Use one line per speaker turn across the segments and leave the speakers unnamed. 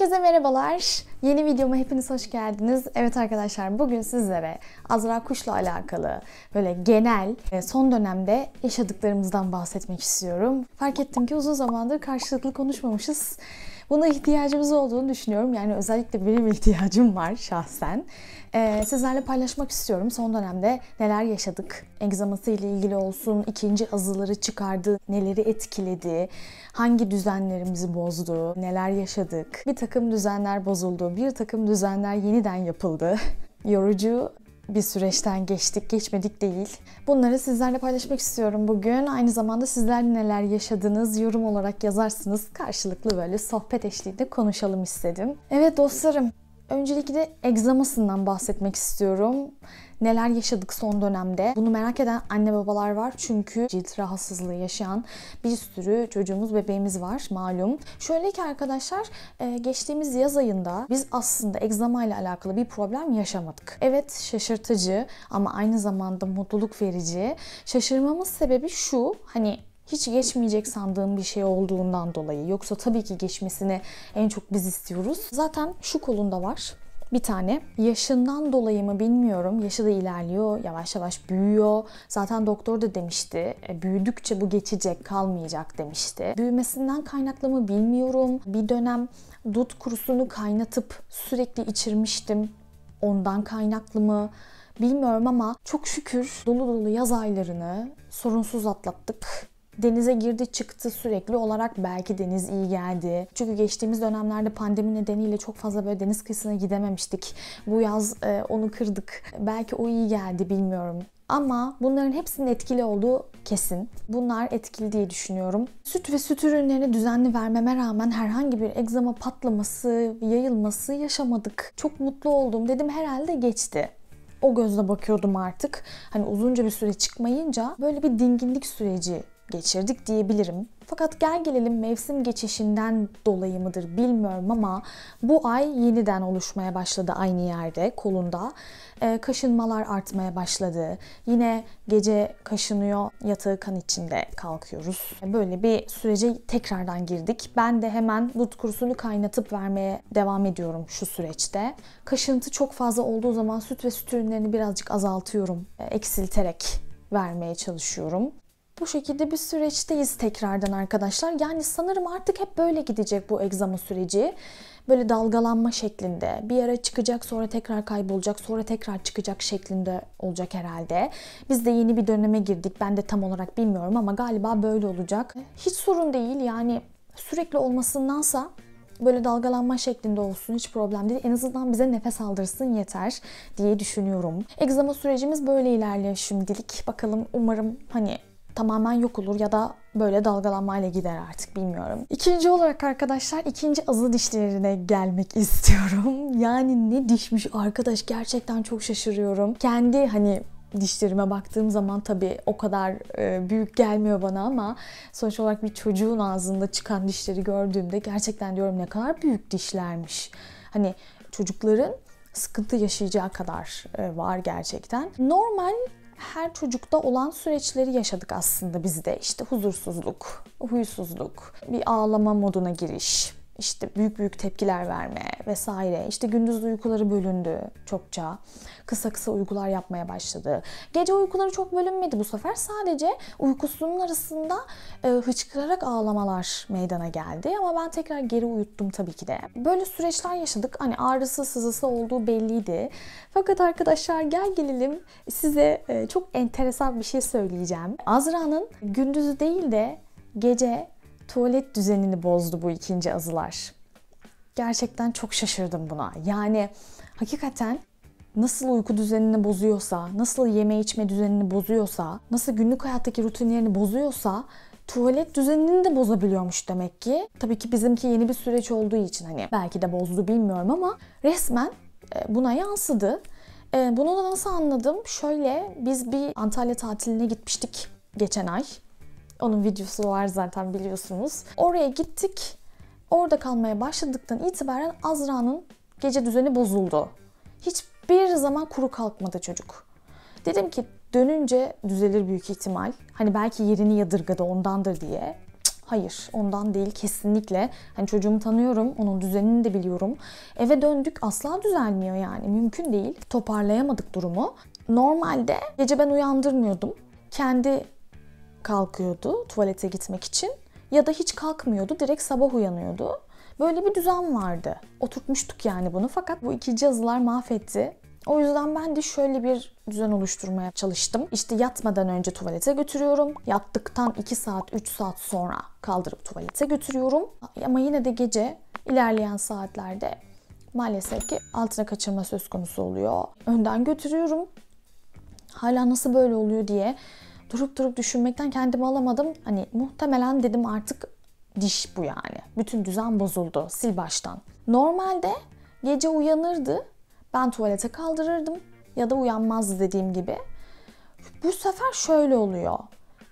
Herkese merhabalar. Yeni videoma hepiniz hoş geldiniz. Evet arkadaşlar bugün sizlere Azra Kuş'la alakalı böyle genel son dönemde yaşadıklarımızdan bahsetmek istiyorum. Fark ettim ki uzun zamandır karşılıklı konuşmamışız. Buna ihtiyacımız olduğunu düşünüyorum. Yani özellikle benim ihtiyacım var şahsen. Ee, sizlerle paylaşmak istiyorum. Son dönemde neler yaşadık? Egzaması ile ilgili olsun, ikinci azıları çıkardı, neleri etkiledi, hangi düzenlerimizi bozdu, neler yaşadık? Bir takım düzenler bozuldu, bir takım düzenler yeniden yapıldı. Yorucu bir süreçten geçtik, geçmedik değil. Bunları sizlerle paylaşmak istiyorum bugün. Aynı zamanda sizler neler yaşadınız yorum olarak yazarsınız. Karşılıklı böyle sohbet eşliğinde konuşalım istedim. Evet dostlarım, Öncelikle egzamasından bahsetmek istiyorum. Neler yaşadık son dönemde? Bunu merak eden anne babalar var çünkü cilt rahatsızlığı yaşayan bir sürü çocuğumuz, bebeğimiz var malum. Şöyle ki arkadaşlar, e, geçtiğimiz yaz ayında biz aslında egzama ile alakalı bir problem yaşamadık. Evet şaşırtıcı ama aynı zamanda mutluluk verici. Şaşırmamız sebebi şu, hani hiç geçmeyecek sandığım bir şey olduğundan dolayı. Yoksa tabii ki geçmesini en çok biz istiyoruz. Zaten şu kolunda var bir tane. Yaşından dolayı mı bilmiyorum. Yaşı da ilerliyor. Yavaş yavaş büyüyor. Zaten doktor da demişti. E, büyüdükçe bu geçecek, kalmayacak demişti. Büyümesinden kaynaklı mı bilmiyorum. Bir dönem dut kurusunu kaynatıp sürekli içirmiştim. Ondan kaynaklı mı? Bilmiyorum ama çok şükür dolu dolu yaz aylarını sorunsuz atlattık denize girdi çıktı sürekli olarak belki deniz iyi geldi. Çünkü geçtiğimiz dönemlerde pandemi nedeniyle çok fazla böyle deniz kıyısına gidememiştik. Bu yaz e, onu kırdık. Belki o iyi geldi bilmiyorum. Ama bunların hepsinin etkili olduğu kesin. Bunlar etkili diye düşünüyorum. Süt ve süt ürünlerini düzenli vermeme rağmen herhangi bir egzama patlaması, yayılması yaşamadık. Çok mutlu oldum. Dedim herhalde geçti o gözle bakıyordum artık. Hani uzunca bir süre çıkmayınca böyle bir dinginlik süreci geçirdik diyebilirim. Fakat gel gelelim mevsim geçişinden dolayı mıdır bilmiyorum ama bu ay yeniden oluşmaya başladı aynı yerde kolunda. E, kaşınmalar artmaya başladı. Yine gece kaşınıyor, yatağı kan içinde kalkıyoruz. Ee, böyle bir sürece tekrardan girdik. Ben de hemen dut kurusunu kaynatıp vermeye devam ediyorum şu süreçte. Kaşıntı çok fazla olduğu zaman süt ve süt ürünlerini birazcık azaltıyorum. E, eksilterek vermeye çalışıyorum. Bu şekilde bir süreçteyiz tekrardan arkadaşlar. Yani sanırım artık hep böyle gidecek bu egzama süreci. Böyle dalgalanma şeklinde. Bir yere çıkacak sonra tekrar kaybolacak sonra tekrar çıkacak şeklinde olacak herhalde. Biz de yeni bir döneme girdik. Ben de tam olarak bilmiyorum ama galiba böyle olacak. Hiç sorun değil yani sürekli olmasındansa böyle dalgalanma şeklinde olsun hiç problem değil. En azından bize nefes aldırsın yeter diye düşünüyorum. Egzama sürecimiz böyle ilerliyor şimdilik. Bakalım umarım hani tamamen yok olur ya da böyle dalgalanmayla gider artık bilmiyorum. İkinci olarak arkadaşlar ikinci azı dişlerine gelmek istiyorum. Yani ne dişmiş arkadaş gerçekten çok şaşırıyorum. Kendi hani dişlerime baktığım zaman tabii o kadar e, büyük gelmiyor bana ama sonuç olarak bir çocuğun ağzında çıkan dişleri gördüğümde gerçekten diyorum ne kadar büyük dişlermiş. Hani çocukların sıkıntı yaşayacağı kadar e, var gerçekten. Normal her çocukta olan süreçleri yaşadık aslında biz de. İşte huzursuzluk, huysuzluk, bir ağlama moduna giriş, işte büyük büyük tepkiler verme vesaire. İşte gündüz uykuları bölündü çokça. Kısa kısa uykular yapmaya başladı. Gece uykuları çok bölünmedi bu sefer. Sadece uykusunun arasında e, hıçkırarak ağlamalar meydana geldi. Ama ben tekrar geri uyuttum tabii ki de. Böyle süreçler yaşadık. Hani ağrısı sızısı olduğu belliydi. Fakat arkadaşlar gel gelelim size e, çok enteresan bir şey söyleyeceğim. Azra'nın gündüzü değil de gece tuvalet düzenini bozdu bu ikinci azılar. Gerçekten çok şaşırdım buna. Yani hakikaten nasıl uyku düzenini bozuyorsa, nasıl yeme içme düzenini bozuyorsa, nasıl günlük hayattaki rutinlerini bozuyorsa tuvalet düzenini de bozabiliyormuş demek ki. Tabii ki bizimki yeni bir süreç olduğu için hani belki de bozdu bilmiyorum ama resmen e, buna yansıdı. E, bunu da nasıl anladım? Şöyle biz bir Antalya tatiline gitmiştik geçen ay. Onun videosu var zaten biliyorsunuz. Oraya gittik. Orada kalmaya başladıktan itibaren Azra'nın gece düzeni bozuldu. Hiçbir zaman kuru kalkmadı çocuk. Dedim ki dönünce düzelir büyük ihtimal. Hani belki yerini yadırgadı ondandır diye. Hayır, ondan değil kesinlikle. Hani çocuğumu tanıyorum, onun düzenini de biliyorum. Eve döndük asla düzelmiyor yani. Mümkün değil. Toparlayamadık durumu. Normalde gece ben uyandırmıyordum. Kendi kalkıyordu tuvalete gitmek için ya da hiç kalkmıyordu direkt sabah uyanıyordu. Böyle bir düzen vardı. Oturtmuştuk yani bunu fakat bu iki yazılar mahvetti. O yüzden ben de şöyle bir düzen oluşturmaya çalıştım. İşte yatmadan önce tuvalete götürüyorum. Yattıktan 2 saat 3 saat sonra kaldırıp tuvalete götürüyorum. Ama yine de gece ilerleyen saatlerde maalesef ki altına kaçırma söz konusu oluyor. Önden götürüyorum. Hala nasıl böyle oluyor diye durup durup düşünmekten kendimi alamadım. Hani muhtemelen dedim artık diş bu yani. Bütün düzen bozuldu. Sil baştan. Normalde gece uyanırdı. Ben tuvalete kaldırırdım ya da uyanmazdı dediğim gibi. Bu sefer şöyle oluyor.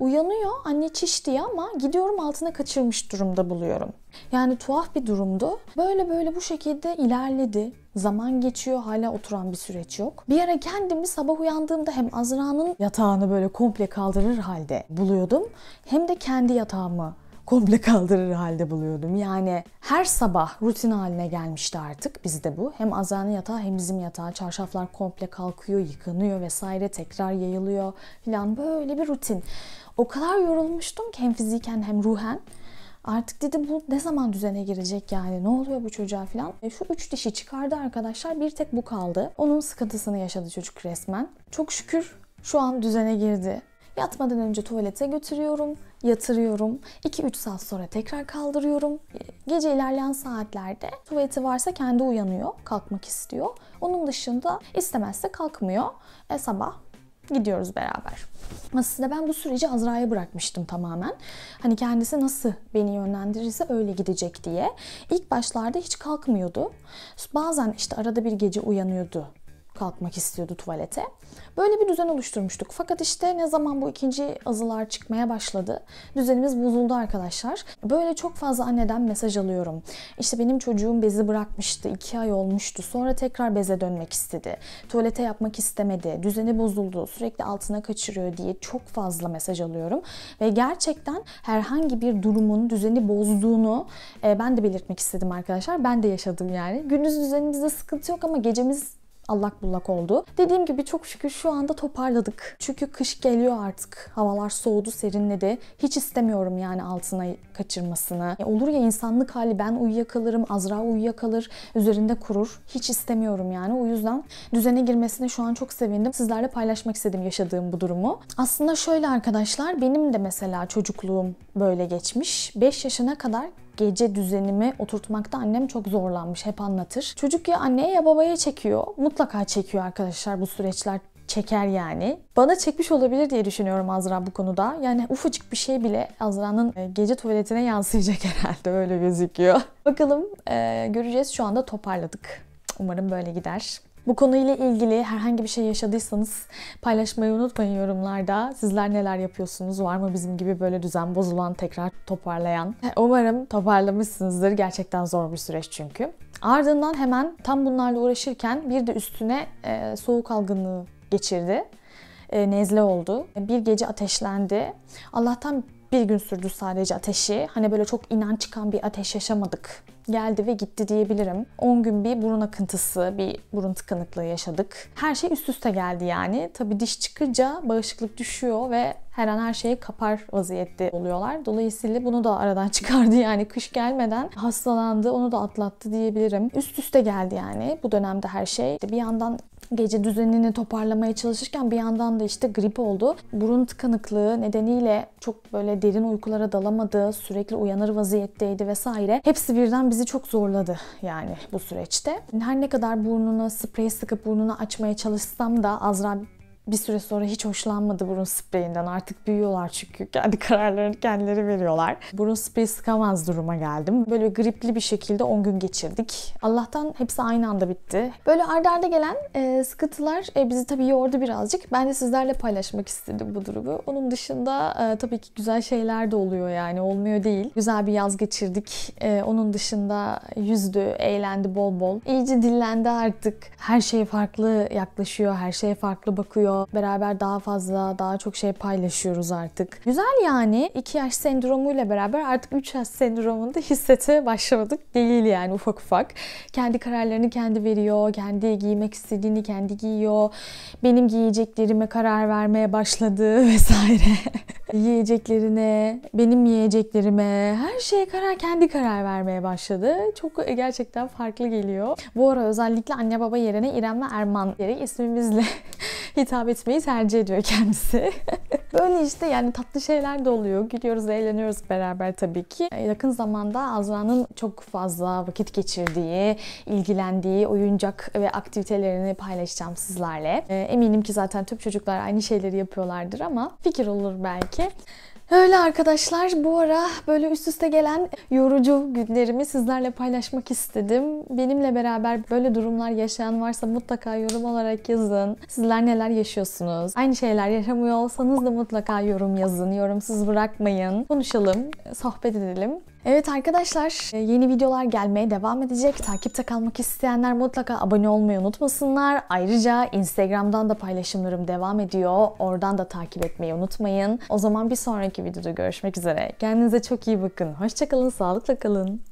Uyanıyor anne çiş diye ama gidiyorum altına kaçırmış durumda buluyorum. Yani tuhaf bir durumdu. Böyle böyle bu şekilde ilerledi. Zaman geçiyor hala oturan bir süreç yok. Bir ara kendimi sabah uyandığımda hem Azra'nın yatağını böyle komple kaldırır halde buluyordum. Hem de kendi yatağımı komple kaldırır halde buluyordum. Yani her sabah rutin haline gelmişti artık bizde bu. Hem Azra'nın yatağı hem bizim yatağı. Çarşaflar komple kalkıyor, yıkanıyor vesaire tekrar yayılıyor filan böyle bir rutin. O kadar yorulmuştum ki hem fiziken hem ruhen. Artık dedi bu ne zaman düzene girecek yani ne oluyor bu çocuğa filan. E şu üç dişi çıkardı arkadaşlar bir tek bu kaldı. Onun sıkıntısını yaşadı çocuk resmen. Çok şükür şu an düzene girdi. Yatmadan önce tuvalete götürüyorum, yatırıyorum. 2-3 saat sonra tekrar kaldırıyorum. E, gece ilerleyen saatlerde tuvaleti varsa kendi uyanıyor, kalkmak istiyor. Onun dışında istemezse kalkmıyor. E sabah gidiyoruz beraber. Aslında ben bu süreci Azra'ya bırakmıştım tamamen. Hani kendisi nasıl beni yönlendirirse öyle gidecek diye. İlk başlarda hiç kalkmıyordu. Bazen işte arada bir gece uyanıyordu kalkmak istiyordu tuvalete. Böyle bir düzen oluşturmuştuk. Fakat işte ne zaman bu ikinci azılar çıkmaya başladı. Düzenimiz bozuldu arkadaşlar. Böyle çok fazla anneden mesaj alıyorum. İşte benim çocuğum bezi bırakmıştı. iki ay olmuştu. Sonra tekrar beze dönmek istedi. Tuvalete yapmak istemedi. Düzeni bozuldu. Sürekli altına kaçırıyor diye çok fazla mesaj alıyorum. Ve gerçekten herhangi bir durumun düzeni bozduğunu e, ben de belirtmek istedim arkadaşlar. Ben de yaşadım yani. Gündüz düzenimizde sıkıntı yok ama gecemiz allak bullak oldu. Dediğim gibi çok şükür şu anda toparladık. Çünkü kış geliyor artık. Havalar soğudu, serinledi. Hiç istemiyorum yani altına kaçırmasını. E olur ya insanlık hali ben uyuyakalırım, Azra uyuyakalır, üzerinde kurur. Hiç istemiyorum yani. O yüzden düzene girmesine şu an çok sevindim. Sizlerle paylaşmak istedim yaşadığım bu durumu. Aslında şöyle arkadaşlar benim de mesela çocukluğum böyle geçmiş. 5 yaşına kadar gece düzenimi oturtmakta annem çok zorlanmış. Hep anlatır. Çocuk ya anneye ya babaya çekiyor. Mutlaka çekiyor arkadaşlar bu süreçler çeker yani. Bana çekmiş olabilir diye düşünüyorum Azra bu konuda. Yani ufacık bir şey bile Azra'nın e, gece tuvaletine yansıyacak herhalde öyle gözüküyor. Bakalım e, göreceğiz şu anda toparladık. Umarım böyle gider. Bu konuyla ilgili herhangi bir şey yaşadıysanız paylaşmayı unutmayın yorumlarda. Sizler neler yapıyorsunuz? Var mı bizim gibi böyle düzen bozulan, tekrar toparlayan? Umarım toparlamışsınızdır. Gerçekten zor bir süreç çünkü. Ardından hemen tam bunlarla uğraşırken bir de üstüne e, soğuk algınlığı geçirdi. E, nezle oldu. Bir gece ateşlendi. Allah'tan bir gün sürdü sadece ateşi. Hani böyle çok inan çıkan bir ateş yaşamadık. Geldi ve gitti diyebilirim. 10 gün bir burun akıntısı, bir burun tıkanıklığı yaşadık. Her şey üst üste geldi yani. Tabii diş çıkınca bağışıklık düşüyor ve her an her şeyi kapar vaziyette oluyorlar. Dolayısıyla bunu da aradan çıkardı yani kış gelmeden hastalandı onu da atlattı diyebilirim. Üst üste geldi yani bu dönemde her şey. Bir yandan gece düzenini toparlamaya çalışırken bir yandan da işte grip oldu. Burun tıkanıklığı nedeniyle çok böyle derin uykulara dalamadı, sürekli uyanır vaziyetteydi vesaire. Hepsi birden bizi çok zorladı yani bu süreçte. Her ne kadar burnuna sprey sıkıp burnunu açmaya çalışsam da Azra bir süre sonra hiç hoşlanmadı burun spreyinden. Artık büyüyorlar çünkü kendi kararlarını kendileri veriyorlar. Burun spreyi sıkamaz duruma geldim. Böyle gripli bir şekilde 10 gün geçirdik. Allah'tan hepsi aynı anda bitti. Böyle ardarda arda gelen e, sıkıntılar e, bizi tabii yordu birazcık. Ben de sizlerle paylaşmak istedim bu durumu. Onun dışında e, tabii ki güzel şeyler de oluyor yani olmuyor değil. Güzel bir yaz geçirdik. E, onun dışında yüzdü, eğlendi bol bol. İyice dillendi artık. Her şey farklı yaklaşıyor, her şeye farklı bakıyor oluyor. Beraber daha fazla, daha çok şey paylaşıyoruz artık. Güzel yani. 2 yaş sendromuyla beraber artık 3 yaş sendromunda hissete başlamadık değil yani ufak ufak. Kendi kararlarını kendi veriyor, kendi giymek istediğini kendi giyiyor. Benim giyeceklerime karar vermeye başladı vesaire. yiyeceklerine, benim yiyeceklerime, her şeye karar kendi karar vermeye başladı. Çok e, gerçekten farklı geliyor. Bu ara özellikle anne baba yerine İrem ve Erman diyerek ismimizle hitap etmeyi tercih ediyor kendisi. Böyle işte yani tatlı şeyler de oluyor. Gülüyoruz, eğleniyoruz beraber tabii ki. E, yakın zamanda Azra'nın çok fazla vakit geçirdiği, ilgilendiği oyuncak ve aktivitelerini paylaşacağım sizlerle. E, eminim ki zaten tüm çocuklar aynı şeyleri yapıyorlardır ama fikir olur belki. Öyle arkadaşlar bu ara böyle üst üste gelen yorucu günlerimi sizlerle paylaşmak istedim. Benimle beraber böyle durumlar yaşayan varsa mutlaka yorum olarak yazın. Sizler neler yaşıyorsunuz? Aynı şeyler yaşamıyor olsanız da mutlaka yorum yazın. Yorumsuz bırakmayın. Konuşalım, sohbet edelim. Evet arkadaşlar e, yeni videolar gelmeye devam edecek. Takipte kalmak isteyenler mutlaka abone olmayı unutmasınlar. Ayrıca Instagram'dan da paylaşımlarım devam ediyor. Oradan da takip etmeyi unutmayın. O zaman bir sonraki videoda görüşmek üzere. Kendinize çok iyi bakın. Hoşçakalın, sağlıkla kalın.